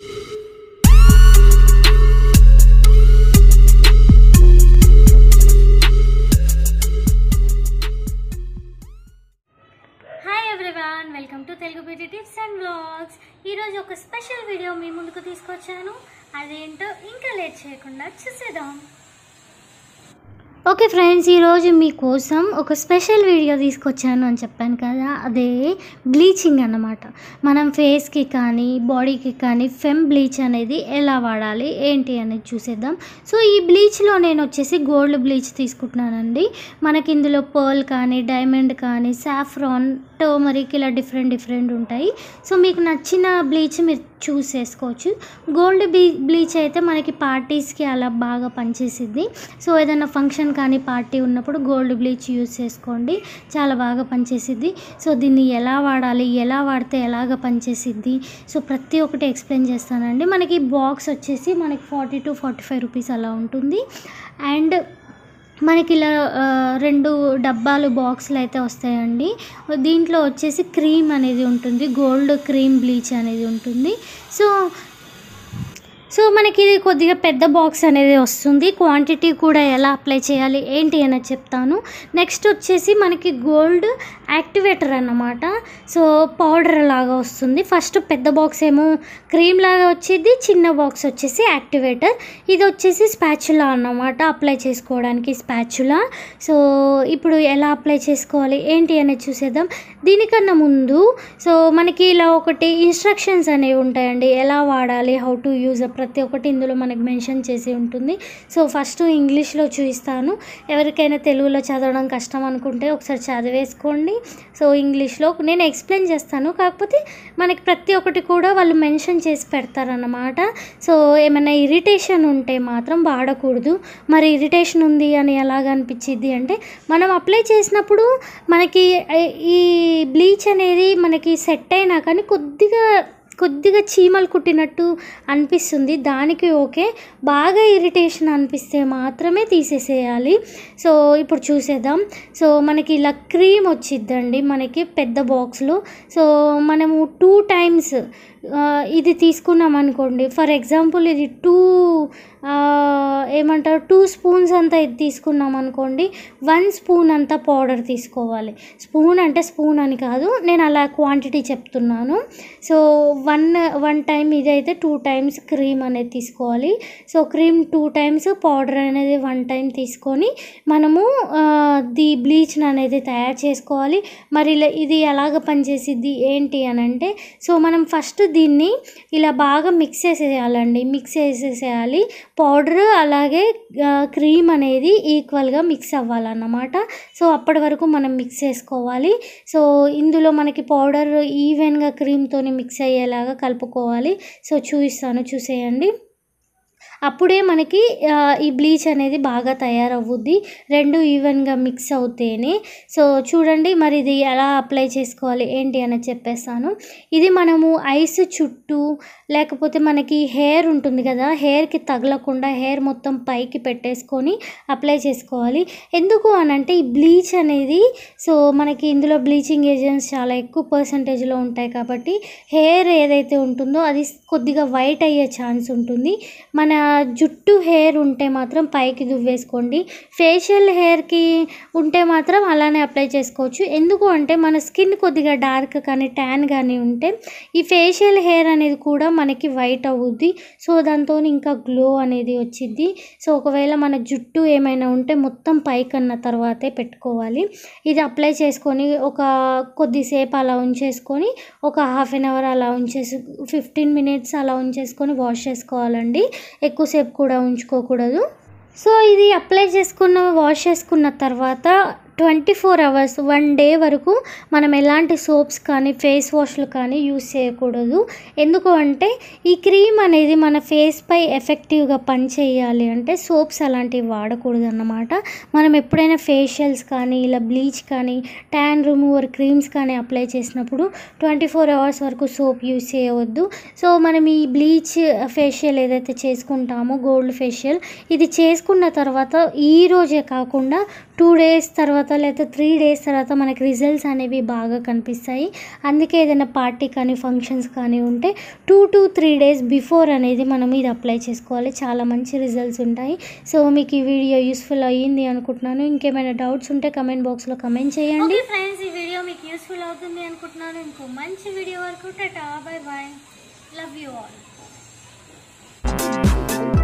hi everyone welcome to Telugu beauty tips and vlogs ఈరోజు ఒక special video మీ ముందుకు తీసుకొచ్చాను అదేంటో ఇంకా లేట్ చేయకుండా చూసేద్దాం ఓకే ఫ్రెండ్స్ ఈరోజు మీకోసం ఒక స్పెషల్ వీడియో తీసుకొచ్చాను అని చెప్పాను కదా అదే బ్లీచింగ్ అన్నమాట మనం ఫేస్కి కానీ బాడీకి కానీ ఫెమ్ బ్లీచ్ అనేది ఎలా వాడాలి ఏంటి అనేది చూసేద్దాం సో ఈ బ్లీచ్లో నేను వచ్చేసి గోల్డ్ బ్లీచ్ తీసుకుంటున్నానండి మనకి ఇందులో పర్ల్ కానీ డైమండ్ కానీ సాఫ్రాన్ బట్ మరికి ఇలా డిఫరెంట్ డిఫరెంట్ ఉంటాయి సో మీకు నచ్చిన బ్లీచ్ మీరు చూస్ చేసుకోవచ్చు గోల్డ్ బ్లీచ్ అయితే మనకి పార్టీస్కి అలా బాగా పనిచేసిద్ది సో ఏదైనా ఫంక్షన్ కానీ పార్టీ ఉన్నప్పుడు గోల్డ్ బ్లీచ్ యూజ్ చేసుకోండి చాలా బాగా పనిచేసిద్ది సో దీన్ని ఎలా వాడాలి ఎలా వాడితే ఎలాగ పనిచేసిద్ది సో ప్రతి ఒక్కటి ఎక్స్ప్లెయిన్ చేస్తానండి మనకి బాక్స్ వచ్చేసి మనకి forty two forty five rupees అలా ఉంటుంది అండ్ మనకి ఇలా రెండు డబ్బాలు బాక్సులు అయితే వస్తాయండి దీంట్లో వచ్చేసి క్రీమ్ అనేది ఉంటుంది గోల్డ్ క్రీమ్ బ్లీచ్ అనేది ఉంటుంది సో సో మనకి ఇది కొద్దిగా పెద్ద బాక్స్ అనేది వస్తుంది క్వాంటిటీ కూడా ఎలా అప్లై చేయాలి ఏంటి అని చెప్తాను నెక్స్ట్ వచ్చేసి మనకి గోల్డ్ యాక్టివేటర్ అన్నమాట సో పౌడర్ లాగా వస్తుంది ఫస్ట్ పెద్ద బాక్స్ ఏమో క్రీమ్ లాగా వచ్చేది చిన్న బాక్స్ వచ్చేసి యాక్టివేటర్ ఇది వచ్చేసి స్పాచులా అన్నమాట అప్లై చేసుకోవడానికి స్పాచులా సో ఇప్పుడు ఎలా అప్లై చేసుకోవాలి ఏంటి అనేది చూసేద్దాం దీనికన్నా ముందు సో మనకి ఇలా ఒకటి ఇన్స్ట్రక్షన్స్ అనేవి ఉంటాయండి ఎలా వాడాలి హౌ టు యూజ్ అప్ ప్రతి ఒక్కటి ఇందులో మనకు మెన్షన్ చేసి ఉంటుంది సో ఫస్ట్ ఇంగ్లీష్లో చూపిస్తాను ఎవరికైనా తెలుగులో చదవడం కష్టం అనుకుంటే ఒకసారి చదివేసుకోండి సో ఇంగ్లీష్లో నేను ఎక్స్ప్లెయిన్ చేస్తాను కాకపోతే మనకి ప్రతి ఒక్కటి కూడా వాళ్ళు మెన్షన్ చేసి పెడతారన్నమాట సో ఏమైనా ఇరిటేషన్ ఉంటే మాత్రం వాడకూడదు మరి ఇరిటేషన్ ఉంది అని ఎలాగ అనిపించింది అంటే మనం అప్లై చేసినప్పుడు మనకి ఈ బ్లీచ్ అనేది మనకి సెట్ అయినా కానీ కొద్దిగా కొద్దిగా చీమలు కుట్టినట్టు అనిపిస్తుంది దానికి ఓకే బాగా ఇరిటేషన్ అనిపిస్తే మాత్రమే తీసేసేయాలి సో ఇప్పుడు చూసేద్దాం సో మనకి ఇలా క్రీమ్ వచ్చిద్దండి మనకి పెద్ద బాక్స్లో సో మనము టూ టైమ్స్ ఇది తీసుకున్నాం అనుకోండి ఫర్ ఎగ్జాంపుల్ ఇది టూ ఏమంటారు టూ స్పూన్స్ అంత ఇది తీసుకున్నాం అనుకోండి వన్ స్పూన్ అంత పౌడర్ తీసుకోవాలి స్పూన్ అంటే స్పూన్ అని కాదు నేను అలా క్వాంటిటీ చెప్తున్నాను సో వన్ వన్ టైం ఇదైతే టూ టైమ్స్ క్రీమ్ అనేది తీసుకోవాలి so cream two times powder అనేది వన్ టైం తీసుకొని మనము ది బ్లీచ్ని అనేది తయారు చేసుకోవాలి మరి ఇలా ఇది ఎలాగ పనిచేసిద్ది ఏంటి అని అంటే సో మనం ఫస్ట్ దీన్ని ఇలా బాగా మిక్స్ చేసేయాలండి మిక్స్ చేసేసేయాలి పౌడరు అలాగే క్రీమ్ అనేది ఈక్వల్గా మిక్స్ అవ్వాలన్నమాట సో అప్పటి వరకు మనం మిక్స్ చేసుకోవాలి సో ఇందులో మనకి పౌడర్ ఈవెన్గా క్రీమ్తో మిక్స్ అయ్యేలాగా కలుపుకోవాలి సో చూపిస్తాను చూసేయండి అప్పుడే మనకి ఈ బ్లీచ్ అనేది బాగా తయారవుద్ది రెండు ఈవెన్గా మిక్స్ అవుతేనే సో చూడండి మరి ఇది ఎలా అప్లై చేసుకోవాలి ఏంటి అని చెప్పేస్తాను ఇది మనము ఐస్ చుట్టూ లేకపోతే మనకి హెయిర్ ఉంటుంది కదా హెయిర్కి తగలకుండా హెయిర్ మొత్తం పైకి పెట్టేసుకొని అప్లై చేసుకోవాలి ఎందుకు అనంటే ఈ బ్లీచ్ అనేది సో మనకి ఇందులో బ్లీచింగ్ ఏజెంట్స్ చాలా ఎక్కువ పర్సంటేజ్లో ఉంటాయి కాబట్టి హెయిర్ ఏదైతే ఉంటుందో అది కొద్దిగా వైట్ అయ్యే ఛాన్స్ ఉంటుంది మన జుట్టు హెయిర్ ఉంటే మాత్రం పైకి దువ్వేసుకోండి ఫేషియల్ హెయిర్కి ఉంటే మాత్రం అలానే అప్లై చేసుకోవచ్చు ఎందుకు అంటే మన స్కిన్ కొద్దిగా డార్క్ కానీ ట్యాన్ కానీ ఉంటే ఈ ఫేషియల్ హెయిర్ అనేది కూడా మనకి వైట్ అవుద్ది సో దాంతో ఇంకా గ్లో అనేది వచ్చింది సో ఒకవేళ మన జుట్టు ఏమైనా ఉంటే మొత్తం అన్న తర్వాతే పెట్టుకోవాలి ఇది అప్లై చేసుకొని ఒక కొద్దిసేపు అలా ఉంచేసుకొని ఒక హాఫ్ అన్ అవర్ అలా ఉంచేసి ఫిఫ్టీన్ మినిట్స్ అలా ఉంచేసుకొని వాష్ చేసుకోవాలండి ఎక్కువ ఎక్కువసేపు కూడా ఉంచుకోకూడదు సో ఇది అప్లై చేసుకున్న వాష్ చేసుకున్న తర్వాత twenty four hours one day వరకు మనం ఎలాంటి సోప్స్ కానీ ఫేస్ వాష్లు కానీ యూస్ చేయకూడదు ఎందుకు అంటే ఈ క్రీమ్ అనేది మన ఫేస్పై ఎఫెక్టివ్గా పనిచేయాలి అంటే సోప్స్ అలాంటివి వాడకూడదు అన్నమాట మనం ఎప్పుడైనా ఫేషియల్స్ కానీ ఇలా బ్లీచ్ కానీ ట్యాన్ రిమూవర్ క్రీమ్స్ కానీ అప్లై చేసినప్పుడు ట్వంటీ ఫోర్ అవర్స్ వరకు సోప్ యూస్ చేయవద్దు సో మనం ఈ బ్లీచ్ ఫేషియల్ ఏదైతే చేసుకుంటామో గోల్డ్ ఫేషియల్ ఇది చేసుకున్న తర్వాత ఈ రోజే కాకుండా టూ డేస్ తర్వాత తర్వాత లేకపోతే త్రీ డేస్ తర్వాత మనకి రిజల్ట్స్ అనేవి బాగా కనిపిస్తాయి అందుకే ఏదైనా పార్టీ కానీ ఫంక్షన్స్ కానీ ఉంటే two to three days before అనేది మనం ఇది అప్లై చేసుకోవాలి చాలా మంచి రిజల్ట్స్ ఉంటాయి సో మీకు ఈ వీడియో యూస్ఫుల్ అయ్యింది అనుకుంటున్నాను ఇంకేమైనా డౌట్స్ ఉంటే కమెంట్ బాక్స్లో కమెంట్ చేయండి ఫ్రెండ్స్ ఈ వీడియో మీకు యూస్ఫుల్ అవుతుంది అనుకుంటున్నాను ఇంకో మంచి వీడియో వరకు tata bye bye love you all